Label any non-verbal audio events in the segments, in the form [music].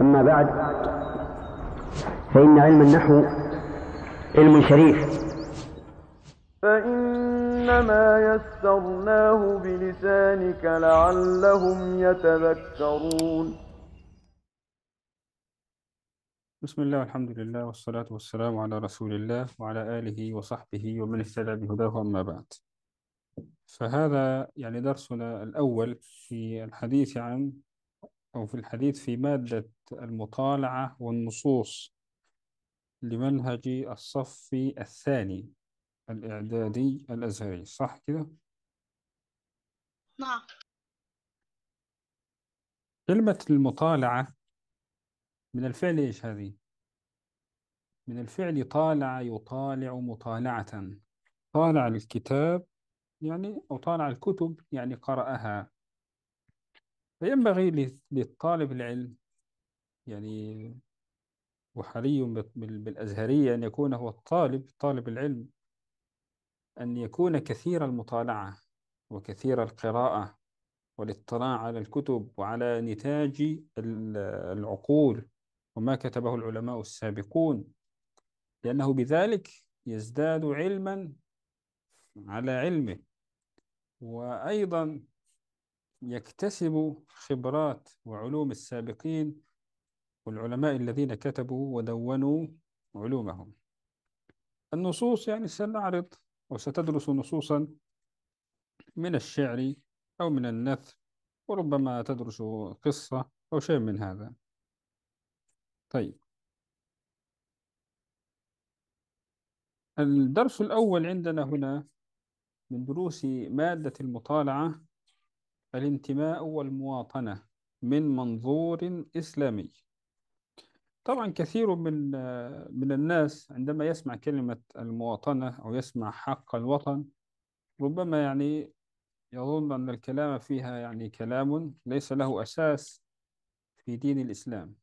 أما بعد فإن علم النحو علم شريف فإنما يسرناه بلسانك لعلهم يتذكرون بسم الله والحمد لله والصلاة والسلام على رسول الله وعلى آله وصحبه ومن اهتدى بهداه أما بعد فهذا يعني درسنا الأول في الحديث عن أو في الحديث في مادة المطالعة والنصوص لمنهج الصف الثاني الإعدادي الأزهري صح كده؟ نعم كلمة المطالعة من الفعل إيش هذه؟ من الفعل طالع يطالع مطالعة طالع الكتاب يعني أو طالع الكتب يعني قرأها فينبغي للطالب العلم يعني وحري بالأزهرية أن يكون هو الطالب طالب العلم أن يكون كثير المطالعة وكثير القراءة والاطلاع على الكتب وعلى نتاج العقول وما كتبه العلماء السابقون لأنه بذلك يزداد علما على علمه وأيضا يكتسب خبرات وعلوم السابقين والعلماء الذين كتبوا ودونوا علومهم النصوص يعني سنعرض وستدرس نصوصا من الشعر أو من النثر وربما تدرس قصة أو شيء من هذا طيب الدرس الأول عندنا هنا من دروس مادة المطالعة الانتماء والمواطنة من منظور إسلامي طبعا كثير من من الناس عندما يسمع كلمة المواطنة أو يسمع حق الوطن ربما يعني يظن أن الكلام فيها يعني كلام ليس له أساس في دين الإسلام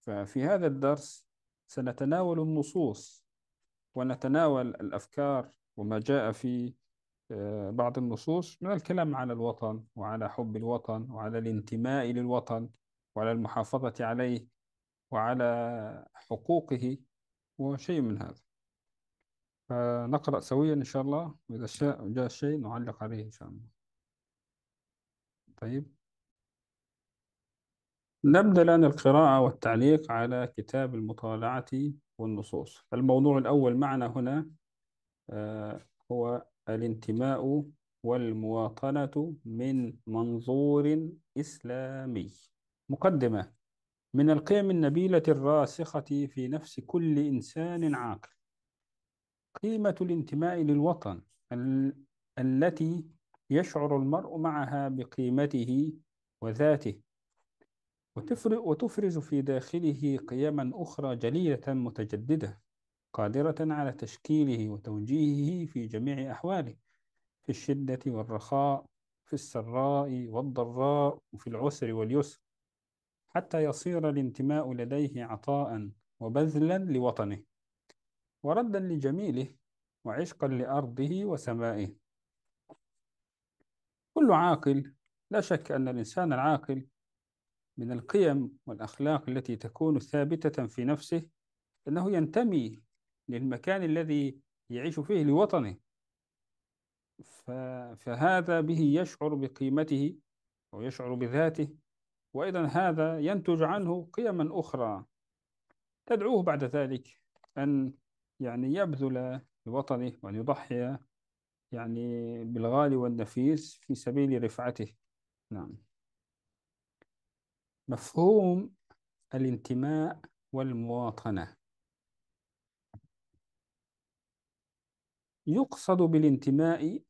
ففي هذا الدرس سنتناول النصوص ونتناول الأفكار وما جاء في آه، بعض النصوص من الكلام على الوطن وعلى حب الوطن وعلى الانتماء للوطن وعلى المحافظة عليه وعلى حقوقه وشيء من هذا فنقرأ سويا إن شاء الله وإذا شاء جاء شيء نعلق عليه إن شاء الله طيب نبدأ الآن القراءة والتعليق على كتاب المطالعة والنصوص الموضوع الأول معنا هنا آه، هو الانتماء والمواطنة من منظور إسلامي مقدمة من القيم النبيلة الراسخة في نفس كل إنسان عاقل قيمة الانتماء للوطن ال التي يشعر المرء معها بقيمته وذاته وتفرز في داخله قيما أخرى جليلة متجددة قادرة على تشكيله وتوجيهه في جميع أحواله في الشدة والرخاء في السراء والضراء وفي العسر واليسر حتى يصير الانتماء لديه عطاء وبذلا لوطنه وردا لجميله وعشقا لأرضه وسمائه كل عاقل لا شك أن الإنسان العاقل من القيم والأخلاق التي تكون ثابتة في نفسه أنه ينتمي للمكان الذي يعيش فيه لوطنه فهذا به يشعر بقيمته ويشعر بذاته وأيضا هذا ينتج عنه قيما أخرى تدعوه بعد ذلك أن يعني يبذل لوطنه وأن يضحي يعني بالغالي والنفيس في سبيل رفعته نعم مفهوم الانتماء والمواطنة يقصد بالانتماء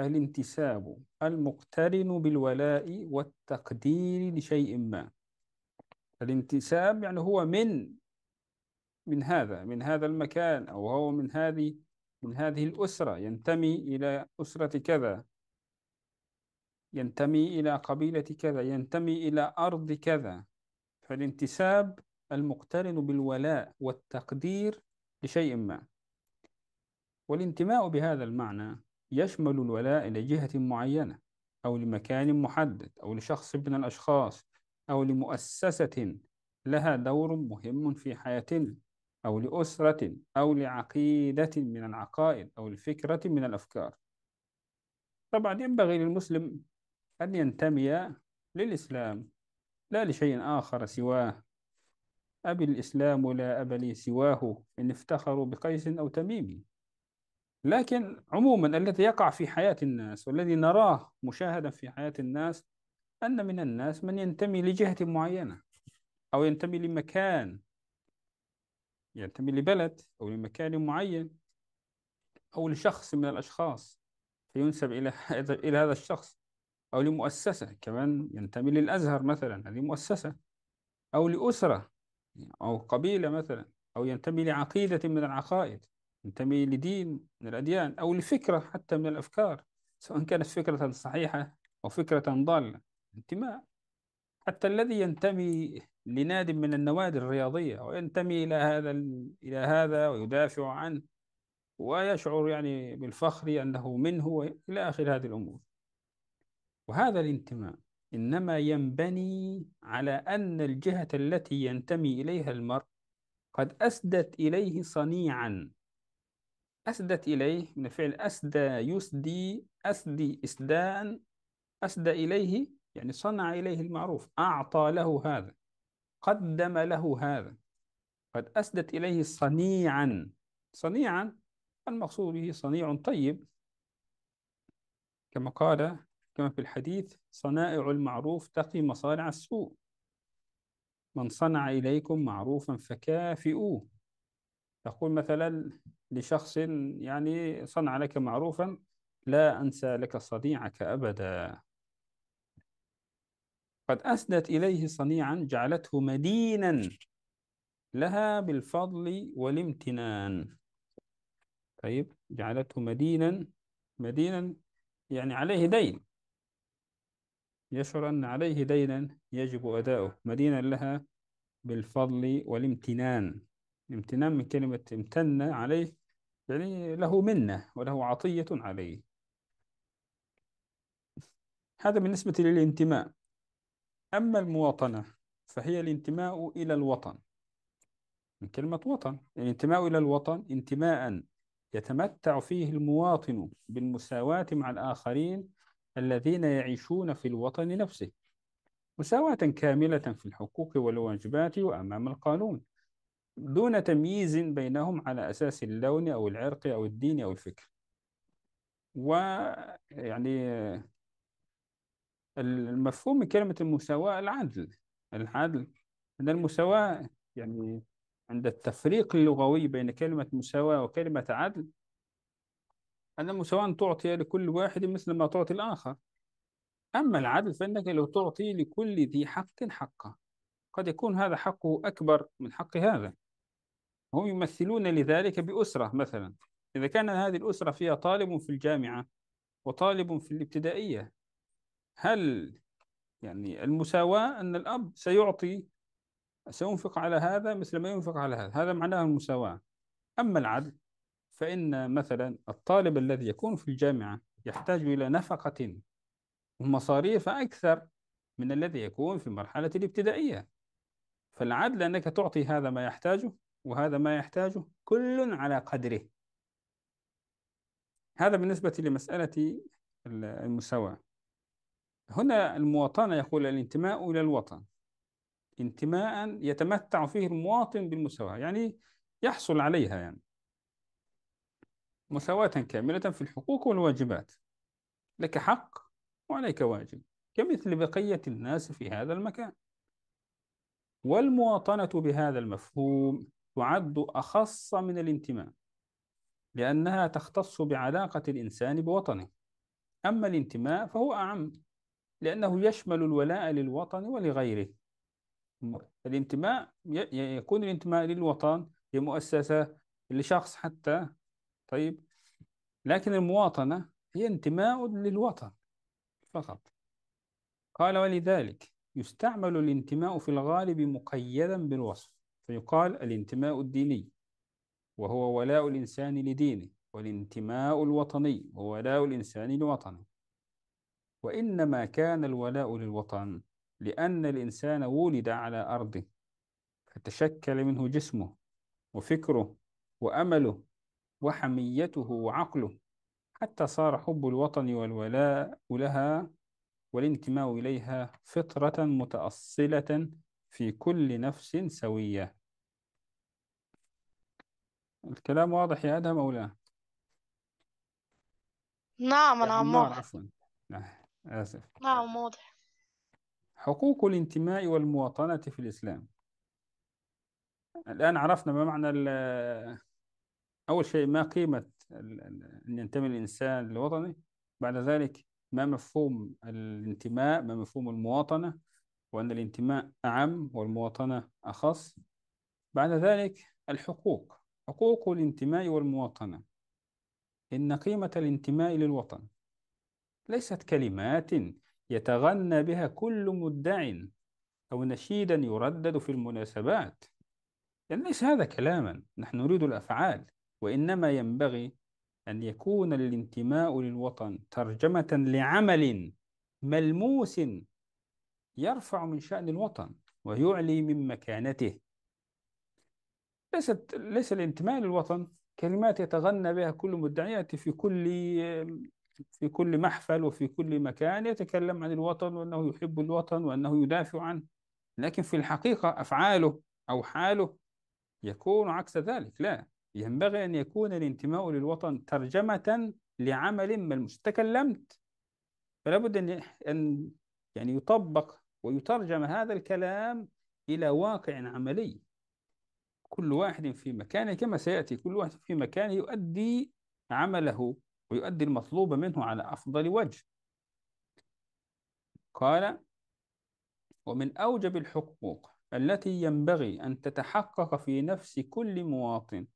الانتساب المقترن بالولاء والتقدير لشيء ما الانتساب يعني هو من من هذا من هذا المكان أو هو من هذه من هذه الأسرة ينتمي إلى أسرة كذا ينتمي إلى قبيلة كذا ينتمي إلى أرض كذا فالانتساب المقترن بالولاء والتقدير لشيء ما والانتماء بهذا المعنى يشمل الولاء لجهة معينة أو لمكان محدد أو لشخص من الأشخاص أو لمؤسسة لها دور مهم في حياتنا أو لأسرة أو لعقيدة من العقائد أو لفكرة من الأفكار طبعا ينبغي للمسلم أن ينتمي للإسلام لا لشيء آخر سواه أبي الإسلام لا أب لي سواه إن افتخروا بقيس أو تميم لكن عموما الذي يقع في حياة الناس والذي نراه مشاهدا في حياة الناس أن من الناس من ينتمي لجهة معينة أو ينتمي لمكان ينتمي لبلد أو لمكان معين أو لشخص من الأشخاص فينسب إلى [laughs] إلى هذا الشخص أو لمؤسسة كمان ينتمي للأزهر مثلا هذه مؤسسة أو لأسرة أو قبيلة مثلا أو ينتمي لعقيدة من العقائد ينتمي لدين من الأديان أو لفكرة حتى من الأفكار سواء كانت فكرة صحيحة أو فكرة ضالة انتماء حتى الذي ينتمي لنادي من النوادي الرياضية وينتمي إلى هذا إلى هذا ويدافع عنه ويشعر يعني بالفخر أنه منه إلى آخر هذه الأمور وهذا الانتماء إنما ينبني على أن الجهة التي ينتمي إليها المرء قد أسدت إليه صنيعا أسدت إليه من فعل أسدى يسدي أسدي إسدان أسدى إليه يعني صنع إليه المعروف أعطى له هذا قدم له هذا قد أسدت إليه صنيعا صنيعا المقصود به صنيع طيب كما قال كما في الحديث صنائع المعروف تقي مصارع السوء من صنع إليكم معروفا فكافئوه تقول مثلا لشخص يعني صنع لك معروفا لا أنسى لك صنيعك أبدا قد أسدت إليه صنيعا جعلته مدينا لها بالفضل والامتنان طيب جعلته مدينا مدينا يعني عليه دين يشعر أن عليه دينا يجب أداؤه مدينا لها بالفضل والامتنان الامتنان من كلمة امتن عليه يعني له منة وله عطية عليه هذا بالنسبة للانتماء أما المواطنة فهي الانتماء إلى الوطن من كلمة وطن الانتماء إلى الوطن انتماء يتمتع فيه المواطن بالمساواة مع الآخرين الذين يعيشون في الوطن نفسه مساواة كاملة في الحقوق والواجبات وأمام القانون دون تمييز بينهم على أساس اللون أو العرق أو الدين أو الفكر ويعني المفهوم من كلمة المساواة العدل العدل أن المساواة يعني عند التفريق اللغوي بين كلمة مساواة وكلمة عدل أن المساواة أن تعطي لكل واحد مثل ما تعطي الآخر أما العدل فإنك لو تعطي لكل ذي حق حقه قد يكون هذا حقه أكبر من حق هذا هم يمثلون لذلك بأسرة مثلا إذا كان هذه الأسرة فيها طالب في الجامعة وطالب في الابتدائية هل يعني المساواة أن الأب سيعطي سينفق على هذا مثل ما ينفق على هذا هذا معناه المساواة أما العدل فإن مثلا الطالب الذي يكون في الجامعة يحتاج إلى نفقة ومصاريف أكثر من الذي يكون في المرحلة الابتدائية فالعدل أنك تعطي هذا ما يحتاجه وهذا ما يحتاجه كل على قدره هذا بالنسبة لمسألة المساواة هنا المواطنة يقول الانتماء إلى الوطن انتماء يتمتع فيه المواطن بالمساواة يعني يحصل عليها يعني مساواة كاملة في الحقوق والواجبات لك حق وعليك واجب كمثل بقية الناس في هذا المكان والمواطنة بهذا المفهوم تعد أخص من الانتماء لأنها تختص بعلاقة الإنسان بوطنه أما الانتماء فهو أعم لأنه يشمل الولاء للوطن ولغيره الانتماء يكون الانتماء للوطن لمؤسسة لشخص حتى طيب لكن المواطنة هي انتماء للوطن فقط قال ولذلك يستعمل الانتماء في الغالب مقيدا بالوصف فيقال الانتماء الديني وهو ولاء الإنسان لدينه والانتماء الوطني هو ولاء الإنسان لوطنه وإنما كان الولاء للوطن لأن الإنسان ولد على أرضه فتشكل منه جسمه وفكره وأمله وحميته وعقله حتى صار حب الوطن والولاء لها والانتماء إليها فطرة متأصلة في كل نفس سوية الكلام واضح يا أدهم أو لا؟ نعم يا نعم عمار واضح عفوا آسف نعم واضح حقوق الانتماء والمواطنة في الإسلام الآن عرفنا ما معنى أول شيء ما قيمة أن ينتمي الإنسان لوطنه بعد ذلك ما مفهوم الانتماء ما مفهوم المواطنة وأن الانتماء أعم والمواطنة أخص بعد ذلك الحقوق حقوق الانتماء والمواطنة إن قيمة الانتماء للوطن ليست كلمات يتغنى بها كل مدع أو نشيدا يردد في المناسبات يعني ليس هذا كلاما نحن نريد الأفعال وإنما ينبغي أن يكون الانتماء للوطن ترجمة لعمل ملموس يرفع من شأن الوطن ويعلي من مكانته ليست ليس الانتماء للوطن كلمات يتغنى بها كل مدعية في كل في كل محفل وفي كل مكان يتكلم عن الوطن وأنه يحب الوطن وأنه يدافع عنه لكن في الحقيقة أفعاله أو حاله يكون عكس ذلك لا ينبغي أن يكون الانتماء للوطن ترجمة لعمل ملموس تكلمت فلا بد أن أن يعني يطبق ويترجم هذا الكلام إلى واقع عملي كل واحد في مكانه كما سيأتي كل واحد في مكانه يؤدي عمله ويؤدي المطلوب منه على أفضل وجه قال ومن أوجب الحقوق التي ينبغي أن تتحقق في نفس كل مواطن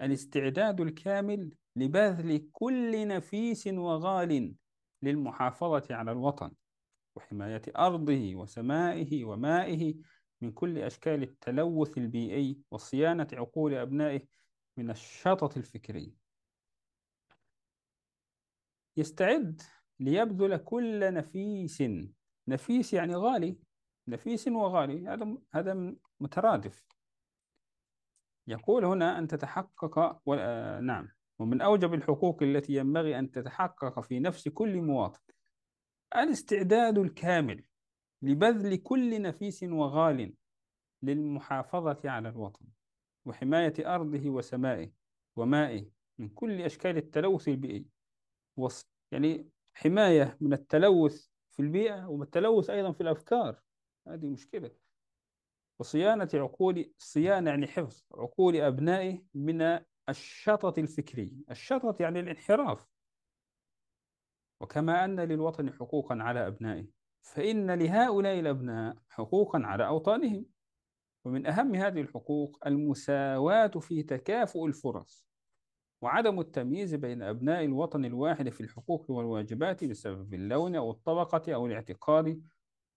الاستعداد الكامل لبذل كل نفيس وغال للمحافظة على الوطن وحماية أرضه وسمائه ومائه من كل أشكال التلوث البيئي وصيانة عقول أبنائه من الشطط الفكري يستعد ليبذل كل نفيس نفيس يعني غالي نفيس وغالي هذا هذا مترادف يقول هنا أن تتحقق آه، نعم ومن أوجب الحقوق التي ينبغي أن تتحقق في نفس كل مواطن الاستعداد الكامل لبذل كل نفيس وغال للمحافظة على الوطن وحماية أرضه وسمائه ومائه من كل أشكال التلوث البيئي يعني حماية من التلوث في البيئة والتلوث أيضا في الأفكار هذه مشكلة وصيانة عقول صيانة يعني حفظ عقول أبنائه من الشطط الفكري الشطط يعني الانحراف وكما أن للوطن حقوقا على أبنائه فإن لهؤلاء الأبناء حقوقا على أوطانهم ومن أهم هذه الحقوق المساواة في تكافؤ الفرص وعدم التمييز بين أبناء الوطن الواحد في الحقوق والواجبات بسبب اللون أو الطبقة أو الاعتقاد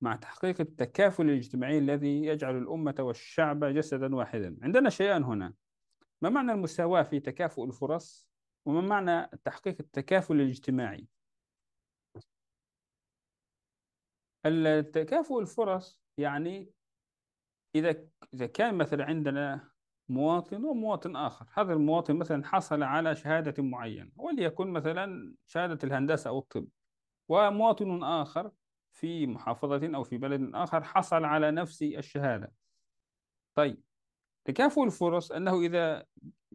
مع تحقيق التكافل الاجتماعي الذي يجعل الأمة والشعب جسدا واحدا عندنا شيئان هنا ما معنى المساواة في تكافؤ الفرص وما معنى تحقيق التكافل الاجتماعي التكافؤ الفرص يعني إذا إذا كان مثلا عندنا مواطن ومواطن آخر هذا المواطن مثلا حصل على شهادة معينة وليكن مثلا شهادة الهندسة أو الطب ومواطن آخر في محافظة أو في بلد آخر حصل على نفس الشهادة طيب تكافؤ الفرص أنه إذا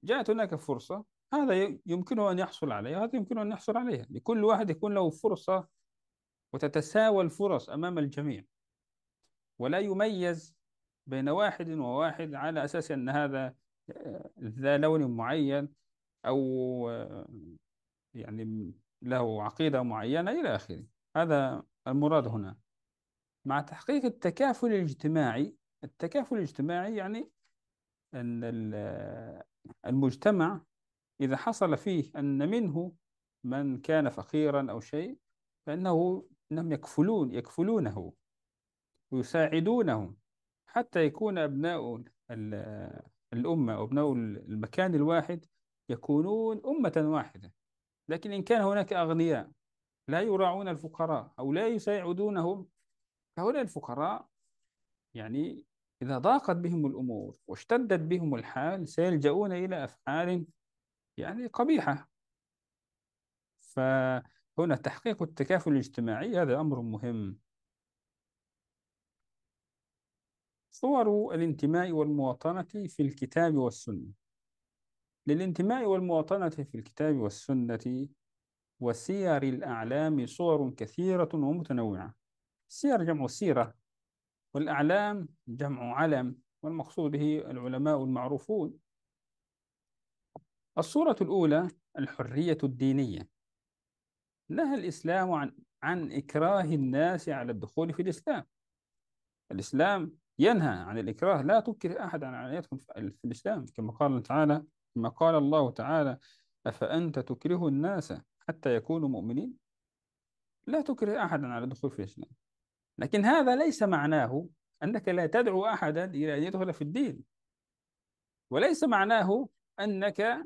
جاءت هناك فرصة هذا يمكنه أن يحصل عليها وهذا يمكنه أن يحصل عليها لكل واحد يكون له فرصة وتتساوى الفرص أمام الجميع ولا يميز بين واحد وواحد على أساس أن هذا آه، ذا لون معين أو آه، يعني له عقيدة معينة إلى آخره هذا المراد هنا مع تحقيق التكافل الاجتماعي التكافل الاجتماعي يعني أن آه، المجتمع إذا حصل فيه أن منه من كان فقيرا أو شيء فإنه أنهم يكفلون يكفلونه ويساعدونه حتى يكون أبناء الأمة أو أبناء المكان الواحد يكونون أمة واحدة لكن إن كان هناك أغنياء لا يراعون الفقراء أو لا يساعدونهم فهؤلاء الفقراء يعني إذا ضاقت بهم الأمور واشتدت بهم الحال سيلجؤون إلى أفعال يعني قبيحة ف هنا تحقيق التكافل الاجتماعي هذا أمر مهم صور الانتماء والمواطنة في الكتاب والسنة للانتماء والمواطنة في الكتاب والسنة وسير الأعلام صور كثيرة ومتنوعة سير جمع سيرة والأعلام جمع علم والمقصود به العلماء المعروفون الصورة الأولى الحرية الدينية نهى الإسلام عن عن إكراه الناس على الدخول في الإسلام الإسلام ينهى عن الإكراه لا تكره أحد عن أن يدخل في الإسلام كما قال تعالى كما قال الله تعالى أفأنت تكره الناس حتى يكونوا مؤمنين لا تكره أحدا على الدخول في الإسلام لكن هذا ليس معناه أنك لا تدعو أحدا إلى أن يدخل في الدين وليس معناه أنك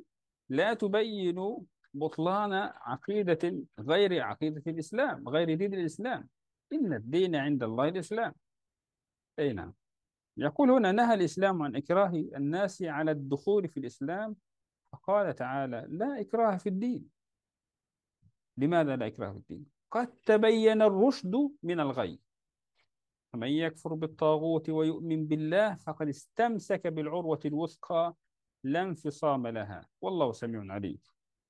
لا تبين بطلان عقيدة غير عقيدة الإسلام غير دين الإسلام إن الدين عند الله الإسلام أي نعم يقول هنا نهى الإسلام عن إكراه الناس على الدخول في الإسلام فقال تعالى لا إكراه في الدين لماذا لا إكراه في الدين؟ قد تبين الرشد من الغي فمن يكفر بالطاغوت ويؤمن بالله فقد استمسك بالعروة الوثقى لا انفصام لها والله سميع عليم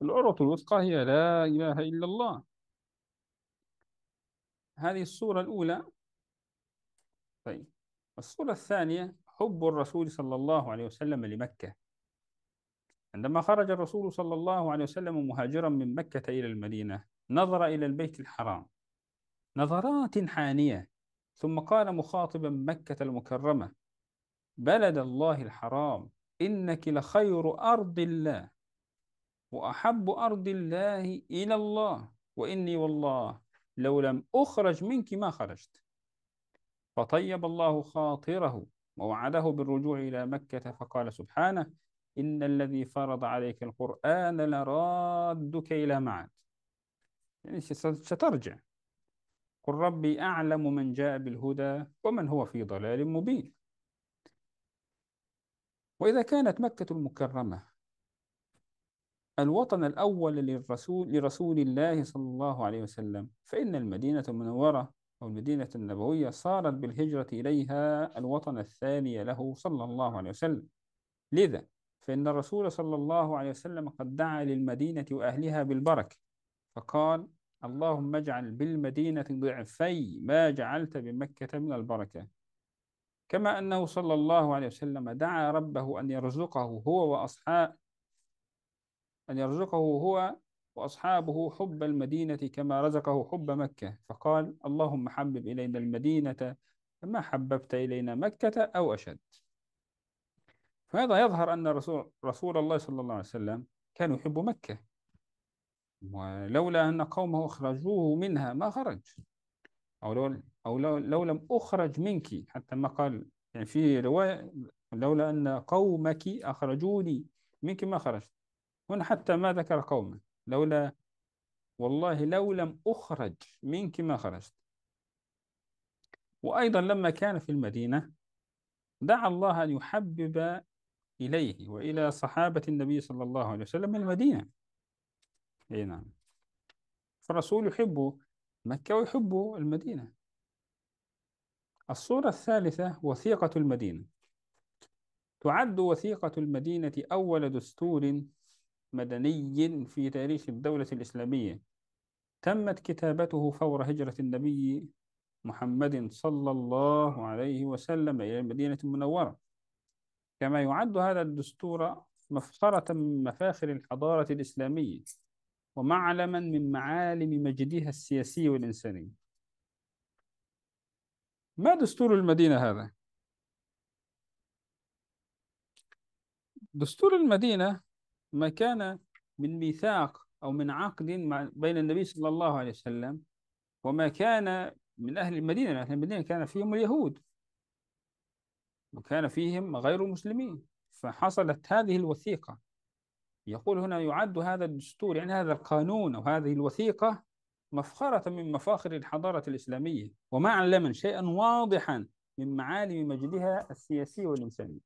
العروة الوثقى هي لا إله إلا الله هذه الصورة الأولى طيب الصورة الثانية حب الرسول صلى الله عليه وسلم لمكة عندما خرج الرسول صلى الله عليه وسلم مهاجرا من مكة إلى المدينة نظر إلى البيت الحرام نظرات حانية ثم قال مخاطبا مكة المكرمة بلد الله الحرام إنك لخير أرض الله وأحب أرض الله إلى الله وإني والله لو لم أخرج منك ما خرجت فطيب الله خاطره ووعده بالرجوع إلى مكة فقال سبحانه إن الذي فرض عليك القرآن لرادك إلى معاد يعني سترجع قل ربي أعلم من جاء بالهدى ومن هو في ضلال مبين وإذا كانت مكة المكرمة الوطن الأول للرسول لرسول الله صلى الله عليه وسلم فإن المدينة المنورة أو المدينة النبوية صارت بالهجرة إليها الوطن الثاني له صلى الله عليه وسلم لذا فإن الرسول صلى الله عليه وسلم قد دعا للمدينة وأهلها بالبركة فقال اللهم اجعل بالمدينة ضعفي ما جعلت بمكة من البركة كما أنه صلى الله عليه وسلم دعا ربه أن يرزقه هو وأصحابه أن يرزقه هو وأصحابه حب المدينة كما رزقه حب مكة فقال اللهم حبب إلينا المدينة كما حببت إلينا مكة أو أشد فهذا يظهر أن رسول, رسول الله صلى الله عليه وسلم كان يحب مكة ولولا أن قومه أخرجوه منها ما خرج أو لو, أو لو, لو لم أخرج منك حتى ما قال يعني في رواية لولا أن قومك أخرجوني منك ما خرجت هنا حتى ما ذكر قوما لولا والله لو لم أخرج منك ما خرجت وأيضا لما كان في المدينة دعا الله أن يحبب إليه وإلى صحابة النبي صلى الله عليه وسلم المدينة أي نعم فالرسول يحب مكة ويحب المدينة الصورة الثالثة وثيقة المدينة تعد وثيقة المدينة أول دستور مدني في تاريخ الدولة الإسلامية تمت كتابته فور هجرة النبي محمد صلى الله عليه وسلم إلى المدينة المنورة كما يعد هذا الدستور مفخرة من مفاخر الحضارة الإسلامية ومعلما من معالم مجدها السياسي والإنساني ما دستور المدينة هذا؟ دستور المدينة ما كان من ميثاق أو من عقد بين النبي صلى الله عليه وسلم وما كان من أهل المدينة أهل المدينة كان فيهم اليهود وكان فيهم غير المسلمين فحصلت هذه الوثيقة يقول هنا يعد هذا الدستور يعني هذا القانون أو هذه الوثيقة مفخرة من مفاخر الحضارة الإسلامية وما علمنا شيئا واضحا من معالم مجدها السياسي والإنساني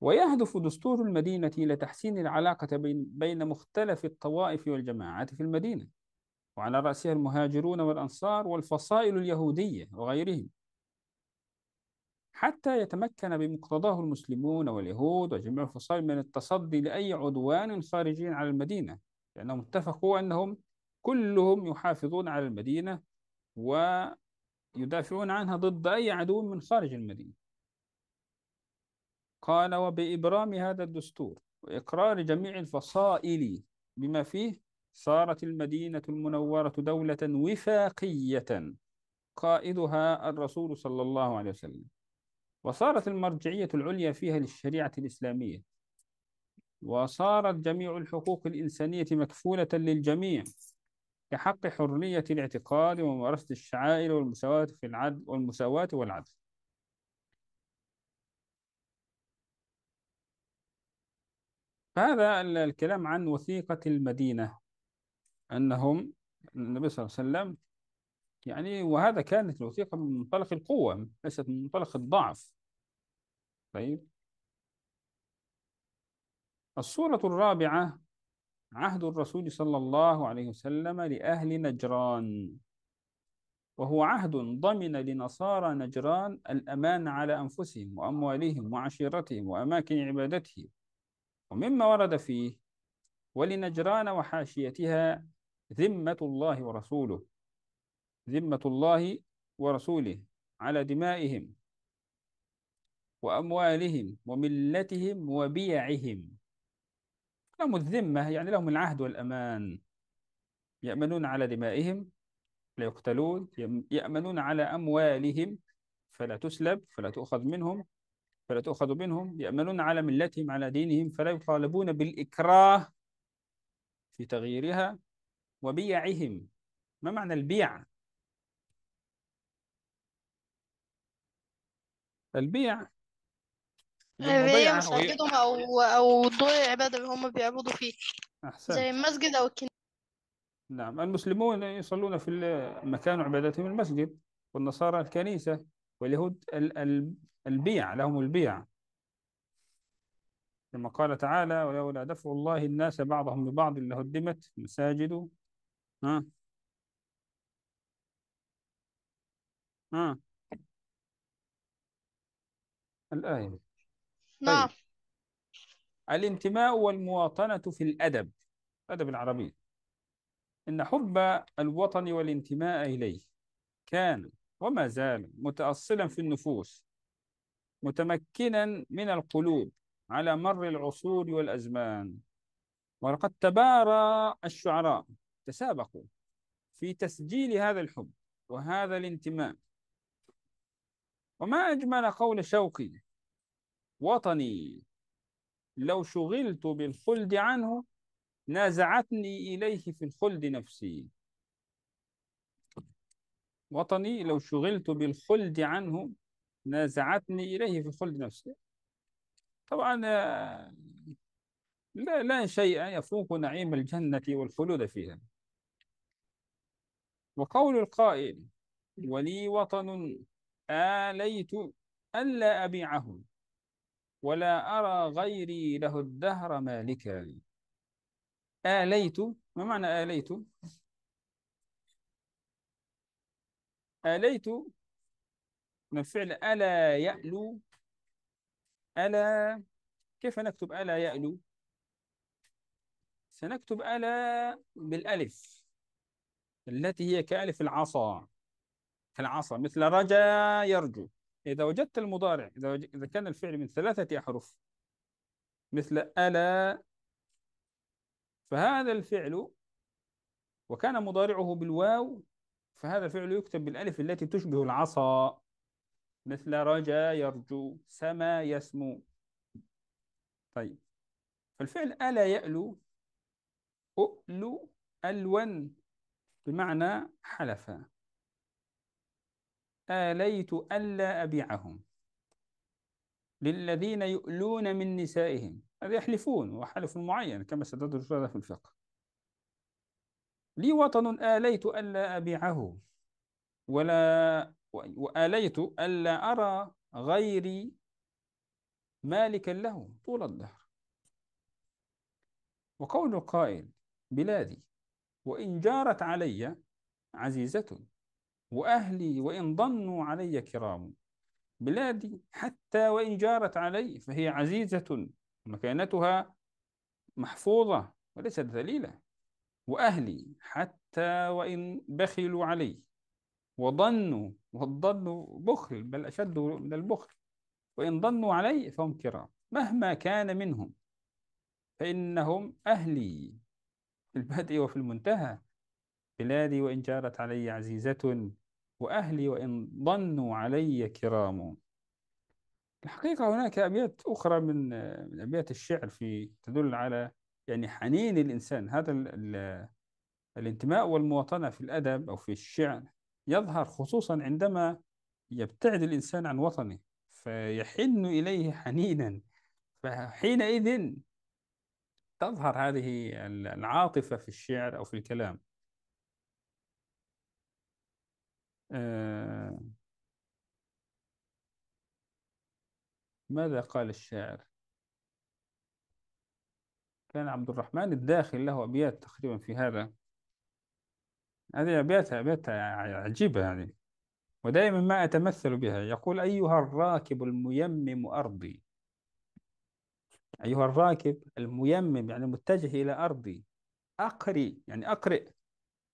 ويهدف دستور المدينة إلى تحسين العلاقة بين مختلف الطوائف والجماعات في المدينة وعلى رأسها المهاجرون والأنصار والفصائل اليهودية وغيرهم حتى يتمكن بمقتضاه المسلمون واليهود وجميع الفصائل من التصدي لأي عدوان خارجي على المدينة لأنهم اتفقوا أنهم كلهم يحافظون على المدينة ويدافعون عنها ضد أي عدو من خارج المدينة قال وبإبرام هذا الدستور وإقرار جميع الفصائل بما فيه صارت المدينة المنورة دولة وفاقية قائدها الرسول صلى الله عليه وسلم وصارت المرجعية العليا فيها للشريعة الإسلامية وصارت جميع الحقوق الإنسانية مكفولة للجميع كحق حرية الاعتقاد وممارسة الشعائر والمساواة في العدل والمساواة والعدل هذا الكلام عن وثيقة المدينة أنهم النبي صلى الله عليه وسلم يعني وهذا كانت الوثيقة من منطلق القوة ليست من منطلق الضعف طيب الصورة الرابعة عهد الرسول صلى الله عليه وسلم لأهل نجران وهو عهد ضمن لنصارى نجران الأمان على أنفسهم وأموالهم وعشيرتهم وأماكن عبادتهم ومما ورد فيه ولنجران وحاشيتها ذمة الله ورسوله ذمة الله ورسوله على دمائهم وأموالهم وملتهم وبيعهم لهم الذمة يعني لهم العهد والأمان يأمنون على دمائهم لا يقتلون يأمنون على أموالهم فلا تسلب فلا تؤخذ منهم فلا تؤخذ منهم يأملون على ملتهم على دينهم فلا يطالبون بالإكراه في تغييرها وبيعهم ما معنى البيع؟ البيع البيع آه، مساجدهم أو أو دور العبادة اللي هم بيعبدوا فيه أحسن. زي المسجد أو الكنيسة نعم المسلمون يصلون في مكان عبادتهم المسجد والنصارى الكنيسة واليهود البيع لهم البيع كما قال تعالى ولولا دفع الله الناس بعضهم ببعض لهدمت مساجد ها ها الآية طيب. نعم طيب. الانتماء والمواطنة في الأدب الأدب العربي إن حب الوطن والانتماء إليه كان وما زال متأصلا في النفوس متمكنا من القلوب على مر العصور والأزمان ولقد تبارى الشعراء تسابقوا في تسجيل هذا الحب وهذا الانتماء وما أجمل قول شوقي وطني لو شغلت بالخلد عنه نازعتني إليه في الخلد نفسي وطني لو شغلت بالخلد عنه نازعتني إليه في خلد نفسي طبعا آه، لا, لا شيء يفوق نعيم الجنة والخلود فيها وقول القائل ولي وطن آليت ألا أبيعه ولا أرى غيري له الدهر مالكا آليت ما معنى آليت آليت من فعل ألا يألو ألا كيف نكتب ألا يألو سنكتب ألا بالألف التي هي كألف العصا العصا مثل رجا يرجو إذا وجدت المضارع إذا, وج... إذا كان الفعل من ثلاثة أحرف مثل ألا فهذا الفعل وكان مضارعه بالواو فهذا الفعل يكتب بالألف التي تشبه العصا مثل رجا يرجو سما يسمو طيب فالفعل ألا يألو أؤلو ألون بمعنى حلفا آليت ألا أبيعهم للذين يؤلون من نسائهم هذا يحلفون وحلف معين كما ستدرس هذا في الفقه لي وطن آليت ألا أبيعه ولا وآليت ألا أرى غيري مالكا له طول الدهر وقول القائل بلادي وإن جارت علي عزيزة وأهلي وإن ضنوا علي كرام بلادي حتى وإن جارت علي فهي عزيزة مكانتها محفوظة وليست ذليلة وأهلي حتى وإن بخلوا علي وظنوا والظن بخل بل أشد من البخل وإن ظنوا علي فهم كرام مهما كان منهم فإنهم أهلي في البدء وفي المنتهى بلادي وإن جارت علي عزيزة وأهلي وإن ظنوا علي كرام الحقيقة هناك أبيات أخرى من من أبيات الشعر في تدل على يعني حنين الإنسان هذا الانتماء والمواطنة في الأدب أو في الشعر يظهر خصوصا عندما يبتعد الإنسان عن وطنه فيحن إليه حنينا فحينئذ تظهر هذه العاطفة في الشعر أو في الكلام آه، ماذا قال الشاعر؟ كان عبد الرحمن الداخل له أبيات تقريبا في هذا هذه أبياتها أبياتها يعني عجيبة يعني ودائما ما أتمثل بها يقول أيها الراكب الميمم أرضي أيها الراكب الميمم يعني متجه إلى أرضي أقري يعني أقرئ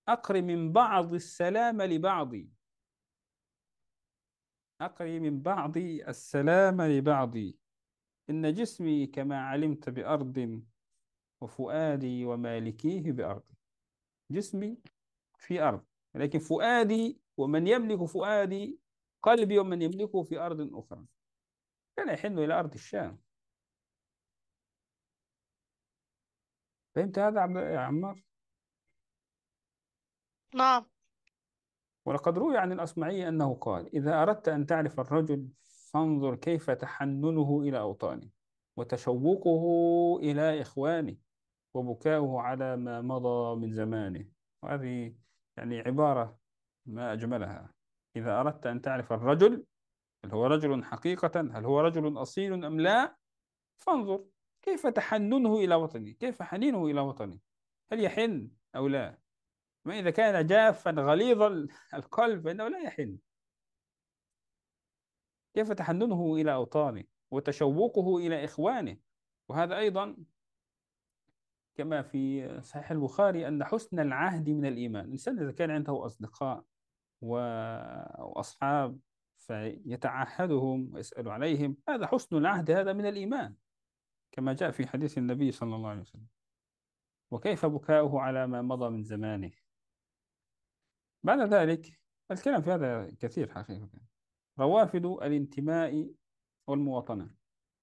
أقري من بعض السلام لبعضي أقري من بعضي السلام لبعضي إن جسمي كما علمت بأرض وفؤادي ومالكيه بأرض جسمي في أرض لكن فؤادي ومن يملك فؤادي قلبي ومن يملكه في أرض أخرى كان يحن إلى أرض الشام فهمت هذا يا عمار؟ نعم ولقد روي عن الأصمعي أنه قال إذا أردت أن تعرف الرجل فانظر كيف تحننه إلى أوطانه وتشوقه إلى إخوانه وبكاؤه على ما مضى من زمانه وهذه يعني عبارة ما أجملها إذا أردت أن تعرف الرجل هل هو رجل حقيقة هل هو رجل أصيل أم لا فانظر كيف تحننه إلى وطنه كيف حنينه إلى وطنه هل يحن أو لا ما إذا كان جافا غليظ [laughs] القلب فإنه لا يحن كيف تحننه إلى أوطانه وتشوقه إلى إخوانه وهذا أيضا كما في صحيح البخاري أن حسن العهد من الإيمان الإنسان إذا كان عنده أصدقاء وأصحاب فيتعهدهم ويسأل عليهم هذا حسن العهد هذا من الإيمان كما جاء في حديث النبي صلى الله عليه وسلم وكيف بكاؤه على ما مضى من زمانه بعد ذلك الكلام في هذا كثير حقيقة روافد الانتماء والمواطنة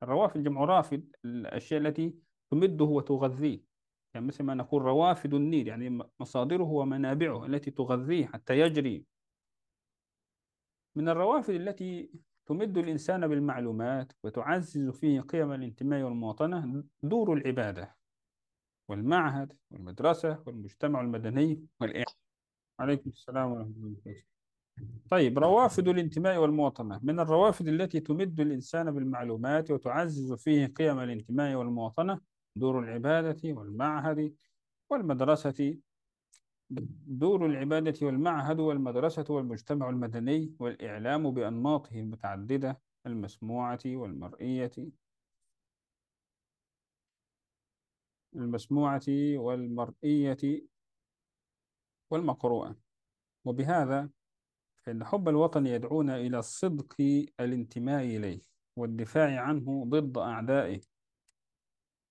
الروافد جمع رافد الأشياء التي تمده وتغذيه يعني مثل ما نقول روافد النيل يعني مصادره ومنابعه التي تغذيه حتى يجري من الروافد التي تمد الإنسان بالمعلومات وتعزز فيه قيم الانتماء والمواطنة دور العبادة والمعهد والمدرسة والمجتمع المدني والإعلام عليكم السلام ورحمة الله وبركاته طيب روافد الانتماء والمواطنة من الروافد التي تمد الإنسان بالمعلومات وتعزز فيه قيم الانتماء والمواطنة دور العبادة والمعهد والمدرسة دور العبادة والمعهد والمدرسة والمجتمع المدني والإعلام بأنماطه المتعددة المسموعة والمرئية المسموعة والمرئية والمقروءة وبهذا فإن حب الوطن يدعونا إلى صدق الانتماء إليه والدفاع عنه ضد أعدائه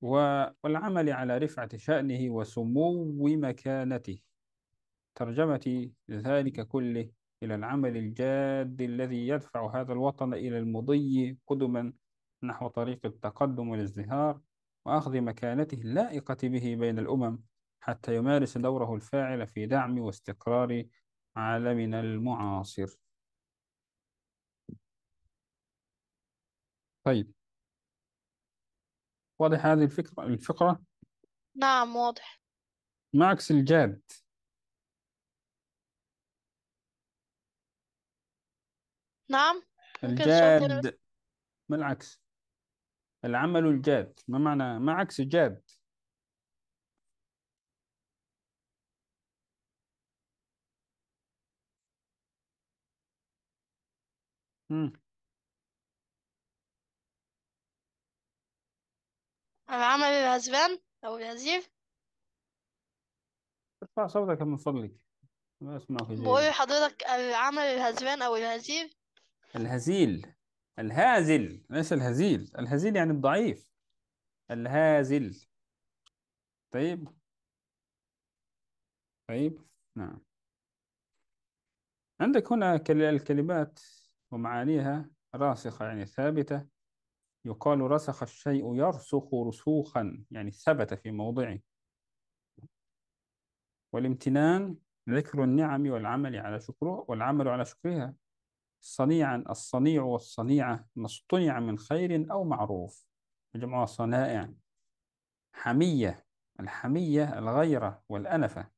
والعمل على رفعة شأنه وسمو مكانته ترجمة ذلك كله إلى العمل الجاد الذي يدفع هذا الوطن إلى المضي قدما نحو طريق التقدم والازدهار وأخذ مكانته اللائقة به بين الأمم حتى يمارس دوره الفاعل في دعم واستقرار عالمنا المعاصر طيب واضح هذه الفكرة الفقرة نعم واضح ماكس الجاد نعم الجاد ما العكس العمل الجاد ما معنى ما عكس جاد مم. العمل الهزبان أو الهزيل ارفع صوتك من فضلك ما اسمعك بقول جيد لحضرتك العمل الهزبان أو الهزيل الهزيل الهازل ليس الهزيل الهزيل يعني الضعيف الهازل طيب طيب نعم عندك هنا الكلمات ومعانيها راسخة يعني ثابتة يقال رسخ الشيء يرسخ رسوخا يعني ثبت في موضعه والامتنان ذكر النعم والعمل على شكره والعمل على شكرها صنيعا الصنيع والصنيعة ما اصطنع من خير أو معروف مجموعة صنائع حمية الحمية الغيرة والأنفة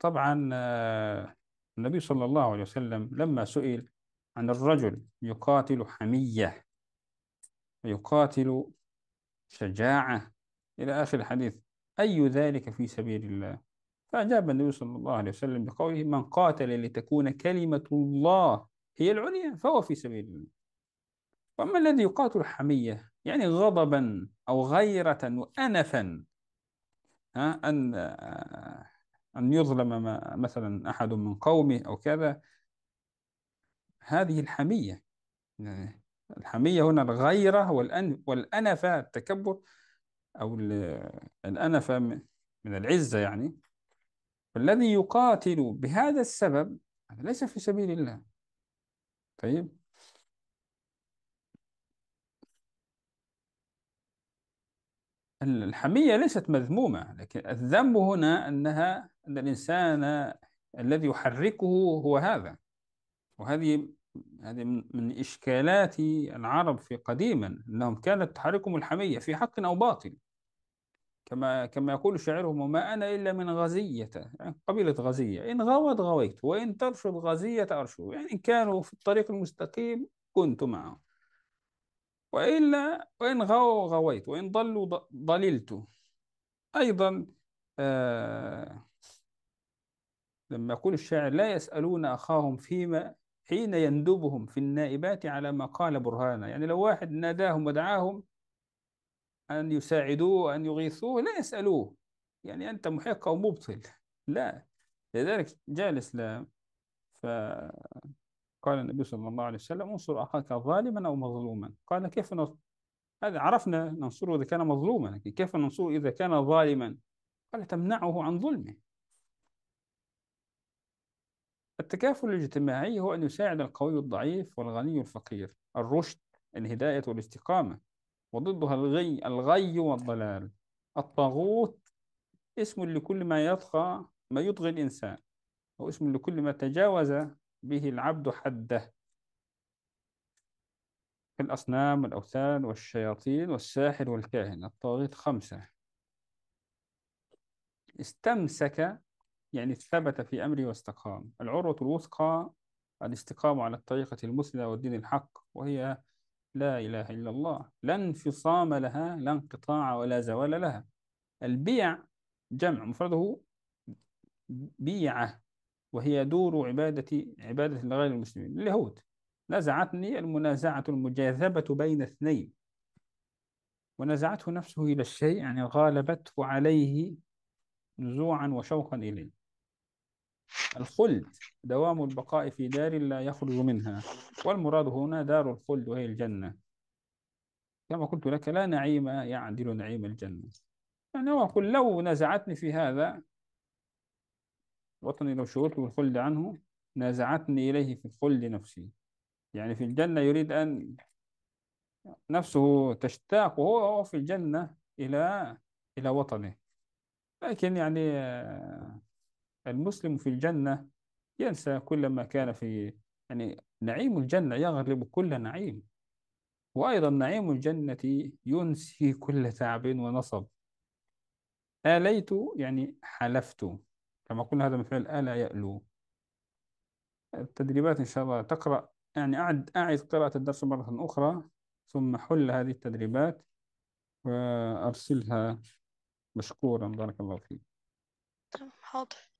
طبعا آه، النبي صلى الله عليه وسلم لما سئل عن الرجل يقاتل حمية ويقاتل شجاعة إلى آخر الحديث أي ذلك في سبيل الله فأجاب النبي صلى الله عليه وسلم بقوله من قاتل لتكون كلمة الله هي العليا فهو في سبيل الله وأما الذي يقاتل حمية يعني غضبا أو غيرة وأنفا ها أن أن يظلم مثلا أحد من قومه أو كذا هذه الحمية يعني الحمية هنا الغيرة والأن والأنفة التكبر أو الأنفة من العزة يعني فالذي يقاتل بهذا السبب هذا ليس في سبيل الله طيب الحمية ليست مذمومة لكن الذنب هنا أنها أن الإنسان الذي يحركه هو هذا وهذه هذه من إشكالات العرب في قديما أنهم كانت تحركهم الحمية في حق أو باطل كما كما يقول شاعرهم وما أنا إلا من غزية يعني قبيلة غزية إن غوت غويت وإن ترشد غزية أرشد يعني إن كانوا في الطريق المستقيم كنت معهم وإلا وإن غو غويت وإن ضلوا ضللت أيضا آه لما يقول الشاعر لا يسألون أخاهم فيما حين يندبهم في النائبات على ما قال برهانا يعني لو واحد ناداهم ودعاهم أن يساعدوه أن يغيثوه لا يسألوه يعني أنت محق أو مبطل لا لذلك جاء الإسلام فقال النبي صلى الله عليه وسلم انصر أخاك ظالما أو مظلوما قال كيف نصر هذا عرفنا ننصره إذا كان مظلوما لكن كيف ننصره إذا كان ظالما قال تمنعه عن ظلمه التكافل الاجتماعي هو أن يساعد القوي الضعيف والغني الفقير الرشد الهداية والاستقامة وضدها الغي الغي والضلال الطاغوت اسم لكل ما يطغى ما يطغي الإنسان هو اسم لكل ما تجاوز به العبد حده الأصنام والأوثان والشياطين والساحر والكاهن الطاغوت خمسة استمسك يعني ثبت في أمري واستقام العروة الوثقى الاستقامة على الطريقة المثلى والدين الحق وهي لا إله إلا الله لا انفصام لها لا انقطاع ولا زوال لها البيع جمع مفرده بيعة وهي دور عبادة عبادة لغير المسلمين اليهود نزعتني المنازعة المجاذبة بين اثنين ونزعته نفسه إلى الشيء يعني غالبته عليه نزوعا وشوقا إليه الخلد دوام البقاء في دار لا يخرج منها والمراد هنا دار الخلد وهي الجنة كما قلت لك لا نعيم يعدل نعيم الجنة يعني أقول لو نازعتني في هذا وطني لو شغلت بالخلد عنه نازعتني إليه في الخلد نفسي يعني في الجنة يريد أن نفسه تشتاق وهو في الجنة إلى إلى وطنه لكن يعني المسلم في الجنة ينسى كل ما كان في يعني نعيم الجنة يغلب كل نعيم وأيضا نعيم الجنة ينسي كل تعب ونصب آليت يعني حلفت كما قلنا هذا من فعل آلا يألو التدريبات إن شاء الله تقرأ يعني أعد أعد قراءة الدرس مرة أخرى ثم حل هذه التدريبات وأرسلها مشكورا بارك الله فيك حاضر